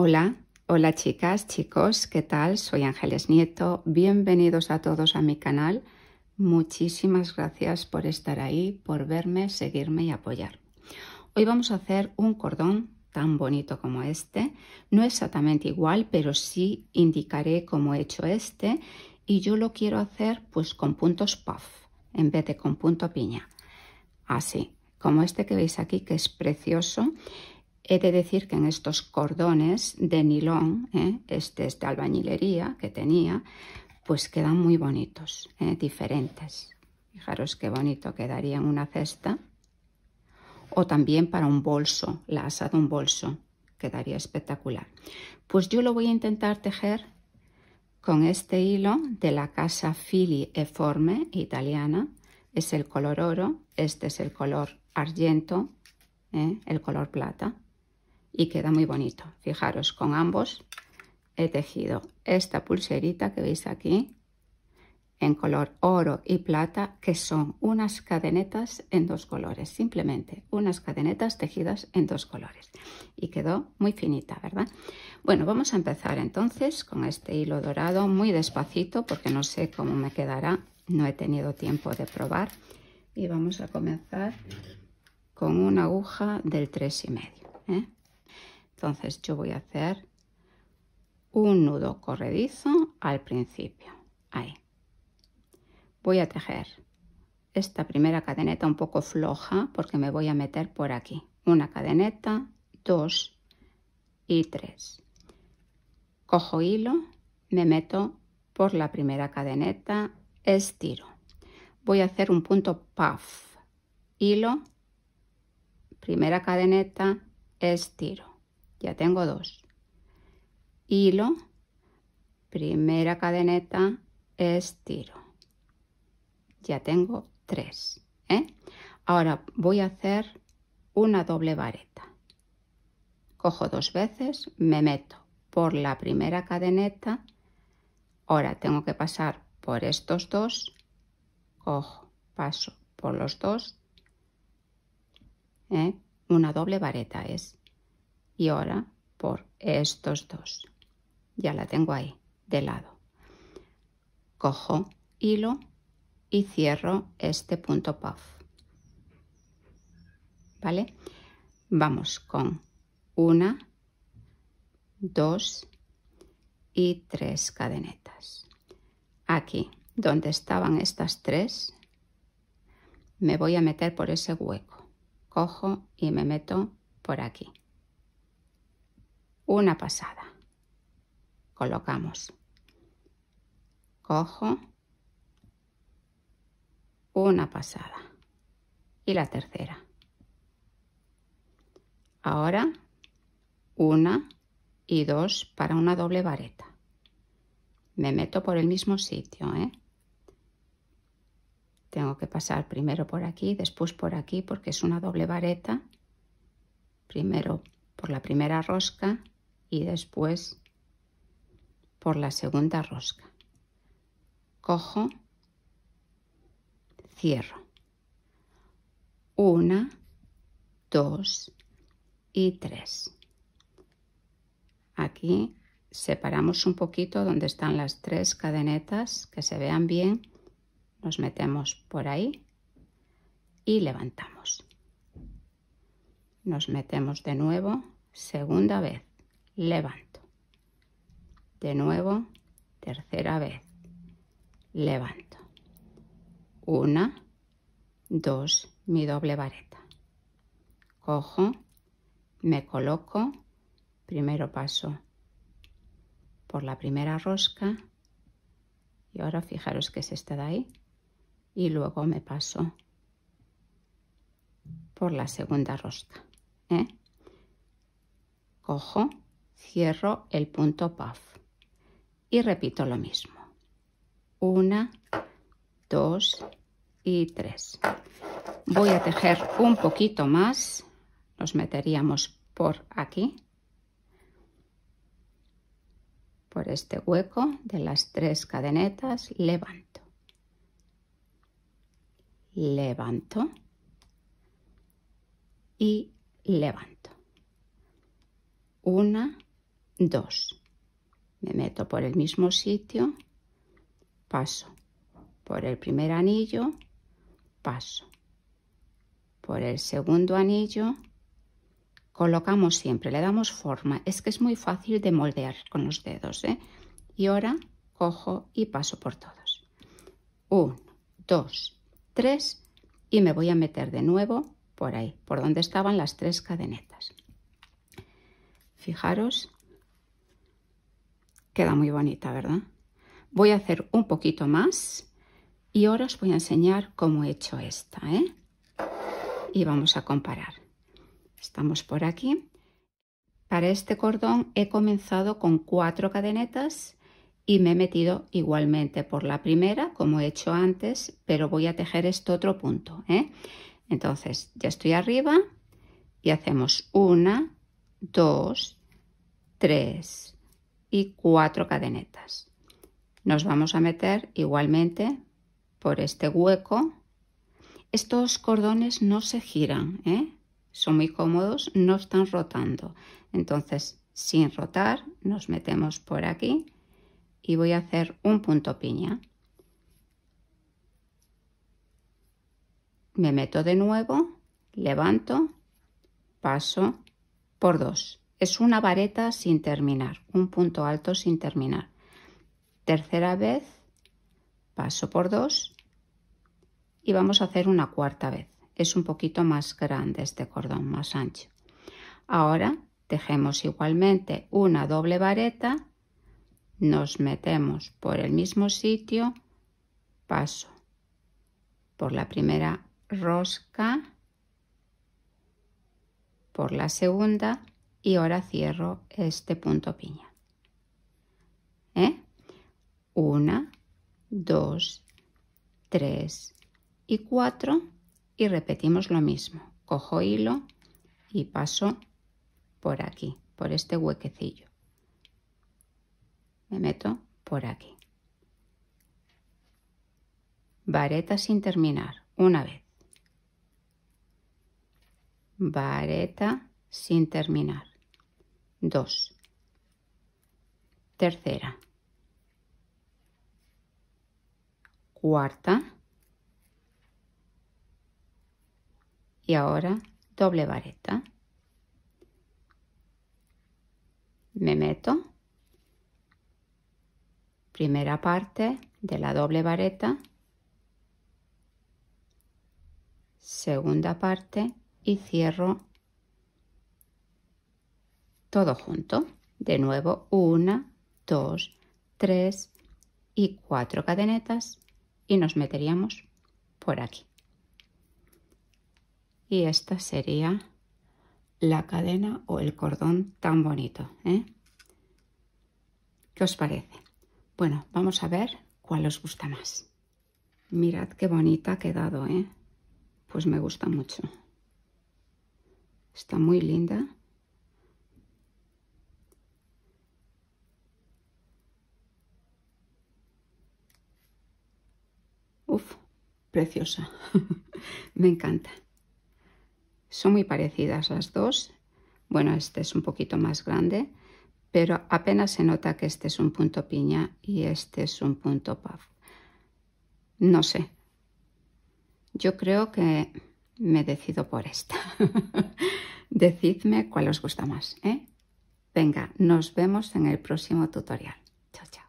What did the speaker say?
Hola, hola chicas, chicos, ¿qué tal? Soy Ángeles Nieto, bienvenidos a todos a mi canal. Muchísimas gracias por estar ahí, por verme, seguirme y apoyar. Hoy vamos a hacer un cordón tan bonito como este. No exactamente igual, pero sí indicaré cómo he hecho este y yo lo quiero hacer pues con puntos puff en vez de con punto piña. Así, como este que veis aquí que es precioso He de decir que en estos cordones de nilón, ¿eh? este es de albañilería que tenía, pues quedan muy bonitos, ¿eh? diferentes. Fijaros qué bonito quedaría en una cesta. O también para un bolso, la asa de un bolso, quedaría espectacular. Pues yo lo voy a intentar tejer con este hilo de la casa Fili Eforme italiana. Es el color oro, este es el color argento, ¿eh? el color plata y queda muy bonito. Fijaros, con ambos he tejido esta pulserita que veis aquí en color oro y plata, que son unas cadenetas en dos colores, simplemente unas cadenetas tejidas en dos colores. Y quedó muy finita, ¿verdad? Bueno, vamos a empezar entonces con este hilo dorado muy despacito, porque no sé cómo me quedará, no he tenido tiempo de probar. Y vamos a comenzar con una aguja del 3,5. y ¿eh? Entonces yo voy a hacer un nudo corredizo al principio. Ahí. Voy a tejer esta primera cadeneta un poco floja porque me voy a meter por aquí. Una cadeneta, dos y tres. Cojo hilo, me meto por la primera cadeneta, estiro. Voy a hacer un punto puff. Hilo, primera cadeneta, estiro ya tengo dos hilo primera cadeneta estiro ya tengo tres ¿eh? ahora voy a hacer una doble vareta cojo dos veces me meto por la primera cadeneta ahora tengo que pasar por estos dos cojo paso por los dos ¿eh? una doble vareta es y ahora por estos dos. Ya la tengo ahí, de lado. Cojo hilo y cierro este punto puff. ¿Vale? Vamos con una, dos y tres cadenetas. Aquí, donde estaban estas tres, me voy a meter por ese hueco. Cojo y me meto por aquí. Una pasada. Colocamos. Cojo. Una pasada. Y la tercera. Ahora una y dos para una doble vareta. Me meto por el mismo sitio, ¿eh? Tengo que pasar primero por aquí, después por aquí, porque es una doble vareta. Primero por la primera rosca y después por la segunda rosca. Cojo, cierro. Una, dos y tres. Aquí separamos un poquito donde están las tres cadenetas que se vean bien. Nos metemos por ahí y levantamos. Nos metemos de nuevo, segunda vez levanto. De nuevo, tercera vez, levanto. Una, dos, mi doble vareta. Cojo, me coloco, primero paso por la primera rosca y ahora fijaros que es esta de ahí y luego me paso por la segunda rosca. ¿eh? Cojo, cierro el punto puff y repito lo mismo. Una, dos y tres. Voy a tejer un poquito más. Nos meteríamos por aquí. Por este hueco de las tres cadenetas levanto. Levanto. Y levanto. Una, 2. Me meto por el mismo sitio, paso por el primer anillo, paso por el segundo anillo, colocamos siempre, le damos forma. Es que es muy fácil de moldear con los dedos. ¿eh? Y ahora cojo y paso por todos. 1, 2, 3 y me voy a meter de nuevo por ahí, por donde estaban las tres cadenetas. Fijaros Queda muy bonita, ¿verdad? Voy a hacer un poquito más y ahora os voy a enseñar cómo he hecho esta, ¿eh? Y vamos a comparar. Estamos por aquí. Para este cordón he comenzado con cuatro cadenetas y me he metido igualmente por la primera, como he hecho antes, pero voy a tejer este otro punto, ¿eh? Entonces, ya estoy arriba y hacemos una, dos, tres, y cuatro cadenetas. Nos vamos a meter igualmente por este hueco. Estos cordones no se giran, ¿eh? son muy cómodos, no están rotando. Entonces, sin rotar, nos metemos por aquí y voy a hacer un punto piña. Me meto de nuevo, levanto, paso por dos. Es una vareta sin terminar, un punto alto sin terminar. Tercera vez, paso por dos y vamos a hacer una cuarta vez. Es un poquito más grande este cordón, más ancho. Ahora tejemos igualmente una doble vareta, nos metemos por el mismo sitio, paso por la primera rosca, por la segunda y ahora cierro este punto piña. ¿Eh? Una, dos, tres y cuatro y repetimos lo mismo. Cojo hilo y paso por aquí, por este huequecillo. Me meto por aquí. Vareta sin terminar, una vez. Vareta sin terminar. 2. Tercera. Cuarta. Y ahora doble vareta. Me meto. Primera parte de la doble vareta. Segunda parte y cierro todo junto. De nuevo, una, dos, tres y cuatro cadenetas y nos meteríamos por aquí. Y esta sería la cadena o el cordón tan bonito. ¿eh? ¿Qué os parece? Bueno, vamos a ver cuál os gusta más. Mirad qué bonita ha quedado, ¿eh? Pues me gusta mucho. Está muy linda. preciosa. Me encanta. Son muy parecidas las dos. Bueno, este es un poquito más grande, pero apenas se nota que este es un punto piña y este es un punto puff. No sé. Yo creo que me decido por esta. Decidme cuál os gusta más. ¿eh? Venga, nos vemos en el próximo tutorial. Chao, chao.